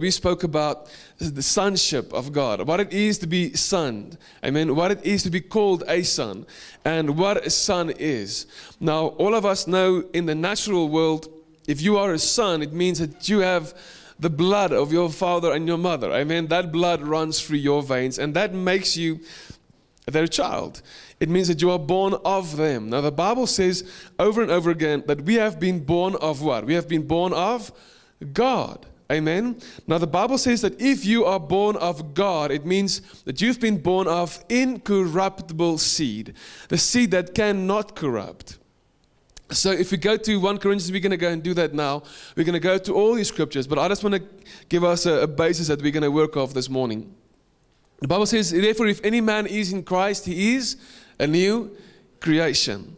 we spoke about the sonship of God, what it is to be son. Amen. What it is to be called a son, and what a son is. Now, all of us know in the natural world, if you are a son, it means that you have the blood of your father and your mother. Amen. That blood runs through your veins, and that makes you their child. It means that you are born of them. Now, the Bible says over and over again that we have been born of what? We have been born of God. Amen. Now, the Bible says that if you are born of God, it means that you've been born of incorruptible seed, the seed that cannot corrupt. So, if we go to 1 Corinthians, we're going to go and do that now. We're going to go to all these scriptures, but I just want to give us a, a basis that we're going to work off this morning. The Bible says, Therefore, if any man is in Christ, he is a new creation.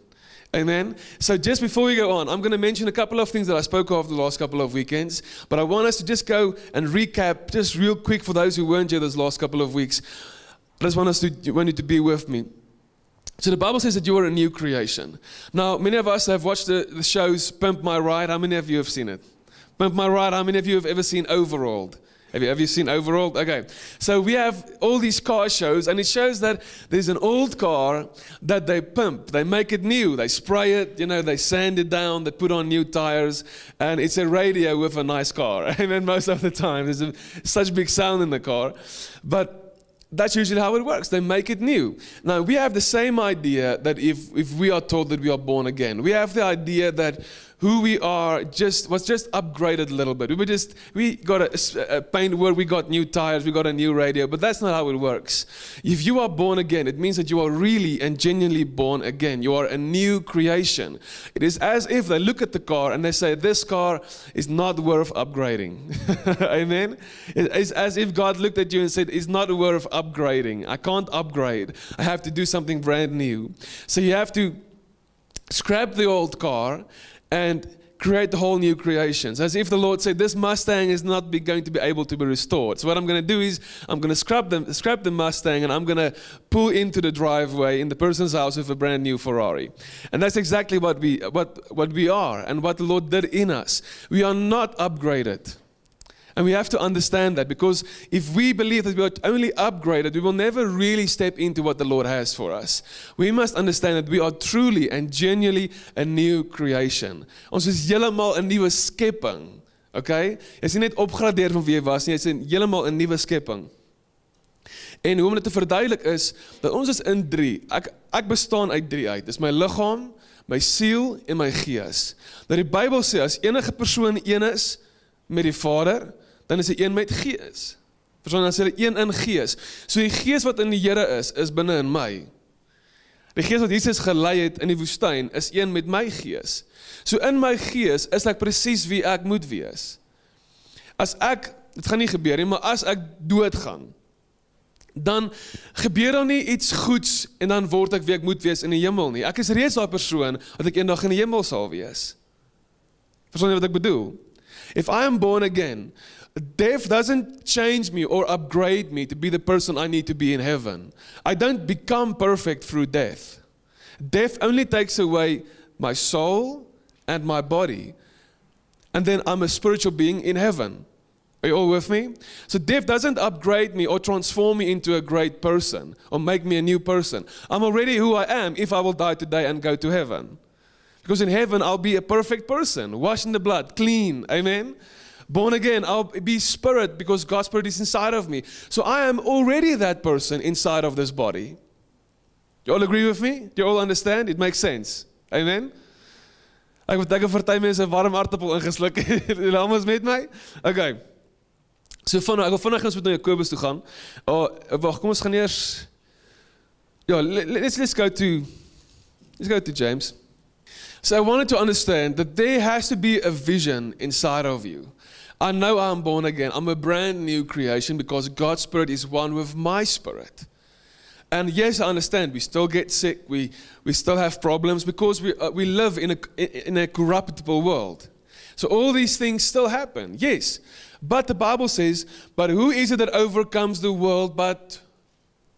Amen. So just before we go on, I'm going to mention a couple of things that I spoke of the last couple of weekends, but I want us to just go and recap just real quick for those who weren't here those last couple of weeks. I just want us to want you to be with me. So the Bible says that you are a new creation. Now, many of us have watched the, the shows Pimp My Ride. How many of you have seen it? Pimp My Ride. How many of you have ever seen Overhauled? Have you, have you seen Overall? Okay. So we have all these car shows, and it shows that there's an old car that they pump. They make it new. They spray it, you know, they sand it down, they put on new tires, and it's a radio with a nice car. I mean, most of the time, there's a, such big sound in the car. But that's usually how it works. They make it new. Now, we have the same idea that if, if we are told that we are born again, we have the idea that who we are just was just upgraded a little bit. We were just we got a, a paint where we got new tires, we got a new radio, but that's not how it works. If you are born again, it means that you are really and genuinely born again. You are a new creation. It is as if they look at the car and they say, "This car is not worth upgrading." Amen. It is as if God looked at you and said, "It's not worth upgrading. I can't upgrade. I have to do something brand new." So you have to scrap the old car and create whole new creations. As if the Lord said, this Mustang is not be, going to be able to be restored. So what I'm going to do is I'm going to scrap the, scrap the Mustang and I'm going to pull into the driveway in the person's house with a brand new Ferrari. And that's exactly what we, what, what we are and what the Lord did in us. We are not upgraded. And we have to understand that because if we believe that we are only upgraded, we will never really step into what the Lord has for us. We must understand that we are truly and genuinely a new creation. Ons is heeltemal 'n nuwe skepping. Okay? Jy's nie net opgradeer van wie jy was nie, jy's heeltemal 'n nuwe skepping. En hoe om dit te verduidelik is dat ons is in 3. Ek ek bestaan uit 3 uit. Dis my liggaam, my siel en my gees. Dat die Bybel sê as enige persoon een is met die Vader, dan is hy een met gees. Verstaan, dan sê hy een in gees. So die gees wat in die Here is, is binne in my. Die gees wat Jesus gelei het in die woestyn is een met my gees. So in my gees is ek presies wie ek moet wees. As ek dit gaan nie gebeur nie, maar as ek doodgaan, dan gebeur daar nie iets goeds en dan word ek wie ek moet wees in die hemel nie. Ek is reeds daai persoon wat ek eendag in die hemel sal wees. Verstaan jy wat ek bedoel? If I am born again, Death doesn't change me or upgrade me to be the person I need to be in heaven. I don't become perfect through death. Death only takes away my soul and my body. And then I'm a spiritual being in heaven. Are you all with me? So death doesn't upgrade me or transform me into a great person or make me a new person. I'm already who I am if I will die today and go to heaven. Because in heaven, I'll be a perfect person, washed in the blood, clean. Amen? born again. I'll be spirit because God's spirit is inside of me. So I am already that person inside of this body. You all agree with me? Do you all understand? It makes sense. Amen. Ek moet dink of party mense 'n warm aartappel ingesluk het. Laat ons met my. Okay. So van ek wil vinnig ons moet na Jakobus toe gaan. O, oh, wag, kom ons gaan eers Ja, let's let's go to let's go to James. So I wanted to understand that there has to be a vision inside of you. I know I'm born again. I'm a brand new creation because God's spirit is one with my spirit. And yes, I understand we still get sick, we, we still have problems because we, uh, we live in a, in a corruptible world. So all these things still happen, yes. But the Bible says, But who is it that overcomes the world but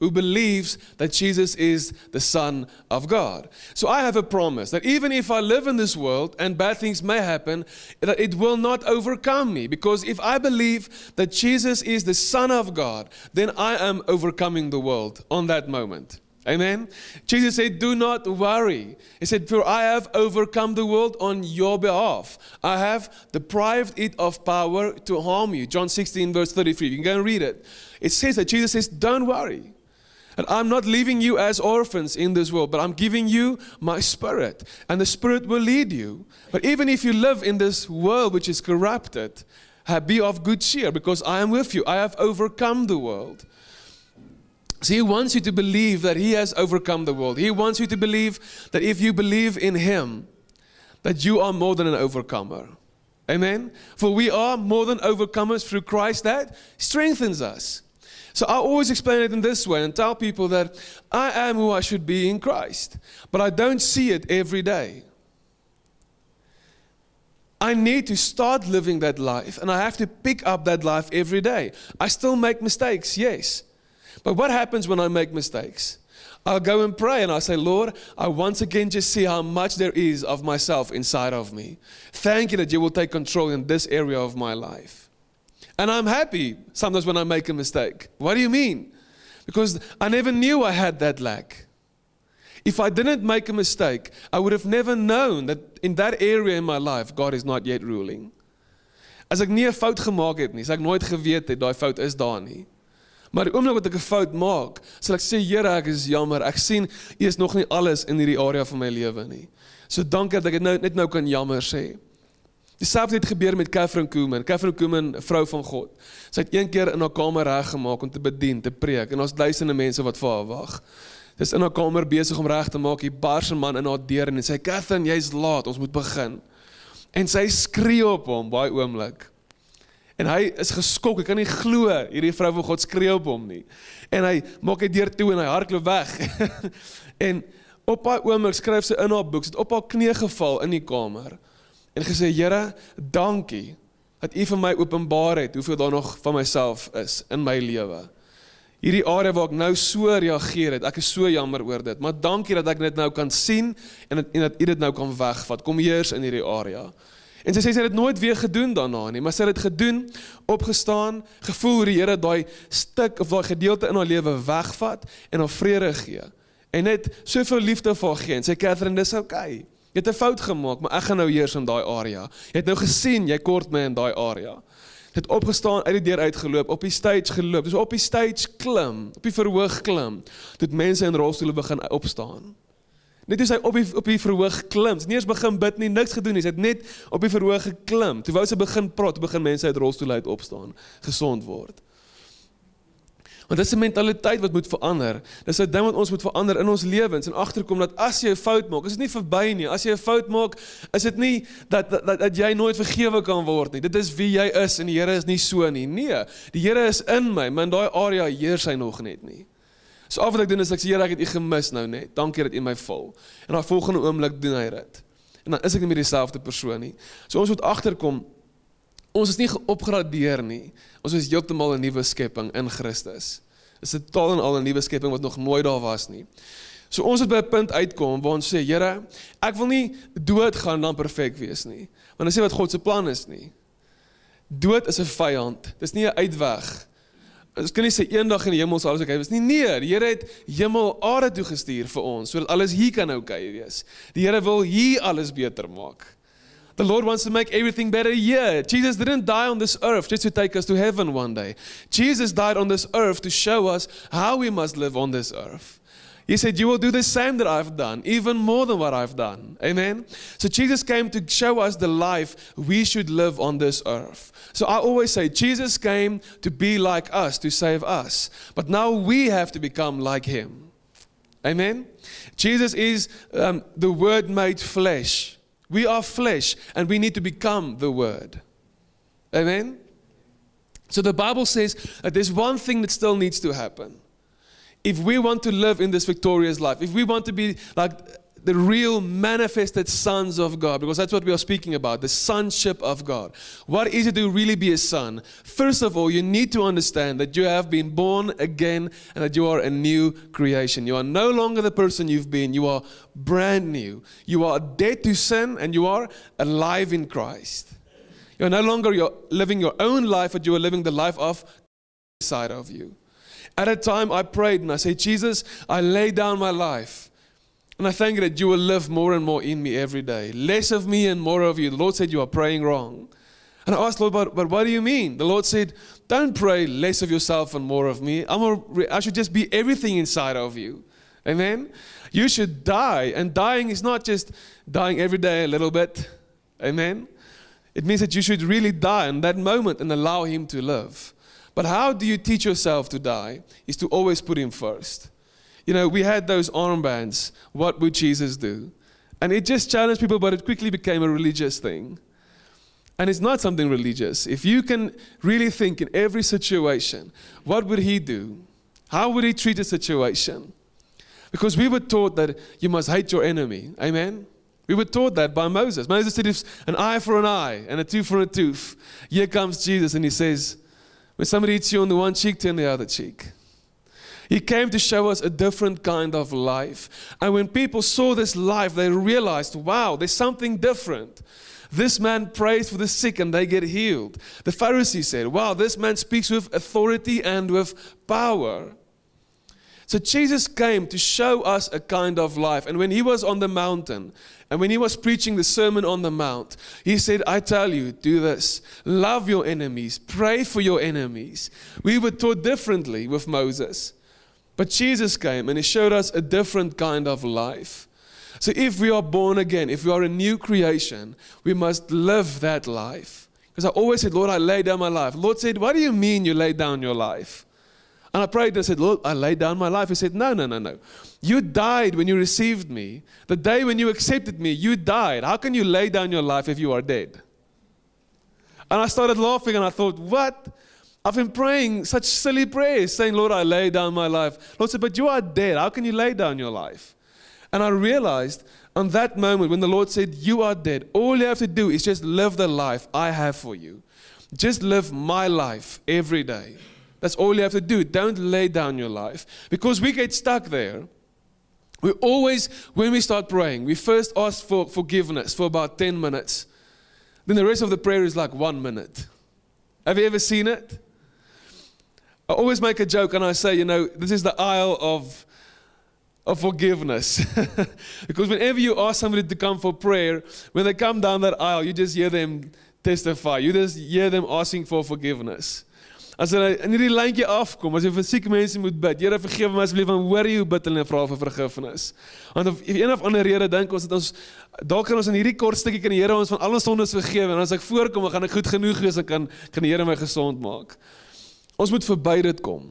who believes that Jesus is the Son of God. So I have a promise that even if I live in this world and bad things may happen, that it will not overcome me. Because if I believe that Jesus is the Son of God, then I am overcoming the world on that moment. Amen. Jesus said, Do not worry. He said, For I have overcome the world on your behalf. I have deprived it of power to harm you. John 16, verse 33. You can go and read it. It says that Jesus says, Don't worry. And I'm not leaving you as orphans in this world, but I'm giving you my spirit. And the spirit will lead you. But even if you live in this world which is corrupted, be of good cheer because I am with you. I have overcome the world. So he wants you to believe that he has overcome the world. He wants you to believe that if you believe in him, that you are more than an overcomer. Amen? For we are more than overcomers through Christ that strengthens us. So I always explain it in this way and tell people that I am who I should be in Christ, but I don't see it every day. I need to start living that life and I have to pick up that life every day. I still make mistakes, yes. But what happens when I make mistakes? I'll go and pray and I say, Lord, I once again just see how much there is of myself inside of me. Thank you that you will take control in this area of my life. And I'm happy sometimes when I make a mistake. What do you mean? Because I never knew I had that lack. If I didn't make a mistake, I would have never known that in that area in my life God is not yet ruling. As ek nie 'n fout gemaak het nie, as ek nooit geweet het daai fout is daar nie. Maar die oomblik wat ek 'n fout maak, sal ek sê Here, ek is jammer. Ek sien U is nog nie alles in hierdie area van my lewe nie. So dankie dat ek dit nou net nou kan jammer sê. Dieselfde het gebeur met Catherine Kuhlman. Catherine Kuhlman, vrou van God. Sy het een keer in haar kamer reggemaak om te bedien, te preek en ons duisende mense wat vir haar wag. Sy's in haar kamer besig om reg te maak. Hier bars 'n man in haar deur en sy sê, "Catherine, jy's laat, ons moet begin." En sy skree op hom baie oomblik. En hy is geskok. Ek kan nie glo hierdie vrou van God skree op hom nie. En hy maak hy deur toe en hy hardloop weg. en op haar oomblik skryf sy in haar boek, sy het op haar knie geval in die kamer en gesê Here, dankie dat U vir my openbaar het hoeveel daar nog van myself is in my lewe. Hierdie area waar ek nou so reageer het, ek is so jammer oor dit, maar dankie dat ek dit nou kan sien en en dat U dit nou kan wegvat. Kom heers in hierdie area. En sy sê sy het dit nooit weer gedoen daarna nie, maar sy het dit gedoen, opgestaan, gevoel die Here daai stuk of daai gedeelte in haar lewe wegvat en haar vrede gee en net soveel liefde vir haar gee. En sy sê Catherine, dis oukei. Okay. Jy het 'n fout gemaak, maar ek gaan nou heers in daai area. Jy het nou gesien jy kort my in daai area. Jy het opgestaan, uit die deur uitgeloop, op die stage geloop. Dis op die stage klim, op die verhoog klim. Dit mense in rolstoele begin opstaan. Net toe sy op die op die verhoog klim, sy nie eens begin bid nie, niks gedoen nie. Sy het net op die verhoog geklim. Toe wou sy begin praat, begin mense uit rolstoele uit opstaan, gesond word. Want dis 'n mentaliteit wat moet verander. Dis 'n ding wat ons moet verander in ons lewens en agterkom dat as jy 'n fout maak, is dit nie verby nie. As jy 'n fout maak, is dit nie dat dat, dat dat jy nooit vergewe kan word nie. Dit is wie jy is en die Here is nie so nie. Nee, die Here is in my, maar in daai area heers hy nog net nie. So af wat ek doen is ek sê Here, ek het U gemis nou net. Dankie dat U my vul. En daai volgende oomblik doen hy dit. En dan is ek nie meer dieselfde persoon nie. So ons moet agterkom Ons is nie opgradeer nie. Ons is heeltemal 'n nuwe skepping in Christus. Dis 'n totaal en al 'n nuwe skepping wat nog nooit daar was nie. So ons het by 'n punt uitkom waar ons sê, Here, ek wil nie doodgaan dan perfek wees nie. Want ons sê wat God se plan is nie. Dood is 'n vyand. Dis nie 'n uitweg. Ons kan nie sê eendag in die hemel sal alles okay wees nie. Nee, die Here het hemel aarde toe gestuur vir ons sodat alles hier kan okay wees. Die Here wil hier alles beter maak. The Lord wants to make everything better Yeah, Jesus didn't die on this earth just to take us to heaven one day. Jesus died on this earth to show us how we must live on this earth. He said, You will do the same that I've done, even more than what I've done. Amen. So Jesus came to show us the life we should live on this earth. So I always say, Jesus came to be like us, to save us. But now we have to become like him. Amen. Jesus is um, the Word made flesh. We are flesh and we need to become the Word. Amen? So the Bible says that there's one thing that still needs to happen. If we want to live in this victorious life, if we want to be like the real manifested sons of God, because that's what we are speaking about the sonship of God. What is it to really be a son? First of all, you need to understand that you have been born again and that you are a new creation. You are no longer the person you've been, you are brand new. You are dead to sin and you are alive in Christ. You're no longer you're living your own life, but you are living the life of inside of you. At a time I prayed and I said, Jesus, I lay down my life. And I thank you that you will live more and more in me every day. Less of me and more of you. The Lord said you are praying wrong. And I asked, Lord, but, but what do you mean? The Lord said, Don't pray less of yourself and more of me. I'm a, i am I should just be everything inside of you. Amen? You should die. And dying is not just dying every day a little bit. Amen? It means that you should really die in that moment and allow Him to live. But how do you teach yourself to die? Is to always put Him first. You know, we had those armbands. What would Jesus do? And it just challenged people, but it quickly became a religious thing. And it's not something religious. If you can really think in every situation, what would he do? How would he treat a situation? Because we were taught that you must hate your enemy. Amen? We were taught that by Moses. Moses said, an eye for an eye and a tooth for a tooth. Here comes Jesus and he says, when somebody hits you on the one cheek, turn the other cheek. He came to show us a different kind of life. And when people saw this life, they realized, wow, there's something different. This man prays for the sick and they get healed. The Pharisees said, wow, this man speaks with authority and with power. So Jesus came to show us a kind of life. And when he was on the mountain and when he was preaching the Sermon on the Mount, he said, I tell you, do this love your enemies, pray for your enemies. We were taught differently with Moses. But Jesus came and he showed us a different kind of life. So if we are born again, if we are a new creation, we must live that life. Because I always said, Lord, I lay down my life. Lord said, What do you mean you lay down your life? And I prayed, I said, Lord, I lay down my life. He said, No, no, no, no. You died when you received me. The day when you accepted me, you died. How can you lay down your life if you are dead? And I started laughing and I thought, What? I've been praying such silly prayers, saying, Lord, I lay down my life. Lord said, But you are dead. How can you lay down your life? And I realized on that moment when the Lord said, You are dead, all you have to do is just live the life I have for you. Just live my life every day. That's all you have to do. Don't lay down your life because we get stuck there. We always, when we start praying, we first ask for forgiveness for about 10 minutes. Then the rest of the prayer is like one minute. Have you ever seen it? I always make a joke and I say, you know, this is the aisle of, of forgiveness. because whenever you ask somebody to come for prayer, when they come down that aisle, you just hear them testify. You just hear them asking for forgiveness. As hulle in hierdie lyntjie afkom, as jy vir siek mense moet bid, Here vergewe my asseblief en hoor jy hoe bid hulle en vra vir vergifnis. Want of een of ander rede dink ons dat ons dalk kan ons in hierdie kort stukkie kan die Here ons van al ons sondes vergewe en as ek voorkom, gaan ek goed genoeg wees en kan kan die Here my gesond maak. Ons moet verby dit kom.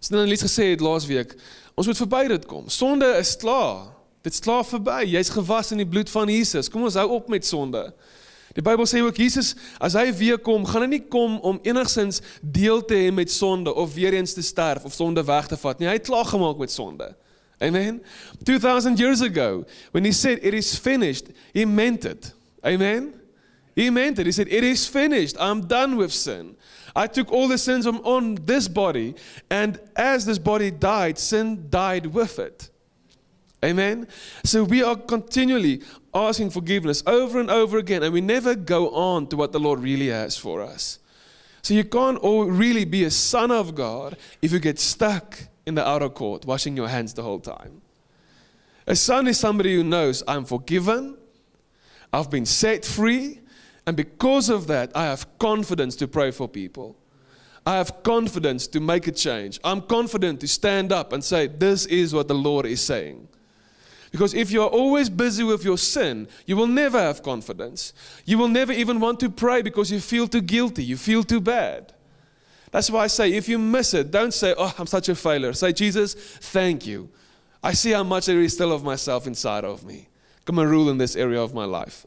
Sinanelis gesê het laasweek, ons moet verby dit kom. Sonde is klaar. Dit is klaar verby. Jy's gewas in die bloed van Jesus. Kom ons hou op met sonde. Die Bybel sê ook Jesus, as hy weer kom, gaan hy nie kom om enigsins deel te hê met sonde of weer eens te sterf of sonde weg te vat nie. Hy het klaar gemaak met sonde. Amen. 2000 years ago, when he said it is finished, he meant it. Amen. He meant it. He said it is finished. I'm done with sin. I took all the sins on this body, and as this body died, sin died with it. Amen. So we are continually asking forgiveness over and over again, and we never go on to what the Lord really has for us. So you can't really be a son of God if you get stuck in the outer court washing your hands the whole time. A son is somebody who knows I'm forgiven, I've been set free, and because of that, I have confidence to pray for people. I have confidence to make a change. I'm confident to stand up and say, This is what the Lord is saying. Because if you are always busy with your sin, you will never have confidence. You will never even want to pray because you feel too guilty, you feel too bad. That's why I say, if you miss it, don't say, Oh, I'm such a failure. Say, Jesus, thank you. I see how much there is still of myself inside of me. Come and rule in this area of my life.